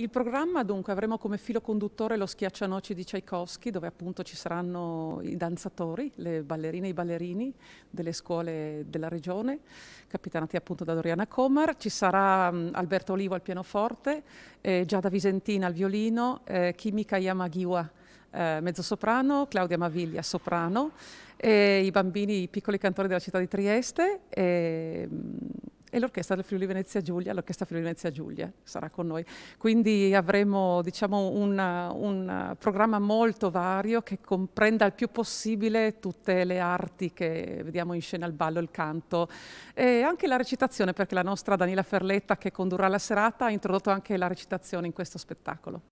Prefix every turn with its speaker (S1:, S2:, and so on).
S1: Il programma dunque avremo come filo conduttore lo schiaccianoci di Tchaikovsky dove appunto ci saranno i danzatori, le ballerine e i ballerini delle scuole della regione, capitanati appunto da Doriana Comar, ci sarà um, Alberto Olivo al pianoforte, eh, Giada Visentina al violino, eh, Kimika Yamagiwa eh, mezzosoprano, Claudia Maviglia soprano, eh, i bambini, i piccoli cantori della città di Trieste, eh, e l'orchestra del Friuli Venezia Giulia, l'orchestra Friuli Venezia Giulia sarà con noi. Quindi avremo diciamo, una, un programma molto vario che comprenda il più possibile tutte le arti che vediamo in scena, il ballo, il canto e anche la recitazione perché la nostra Danila Ferletta che condurrà la serata ha introdotto anche la recitazione in questo spettacolo.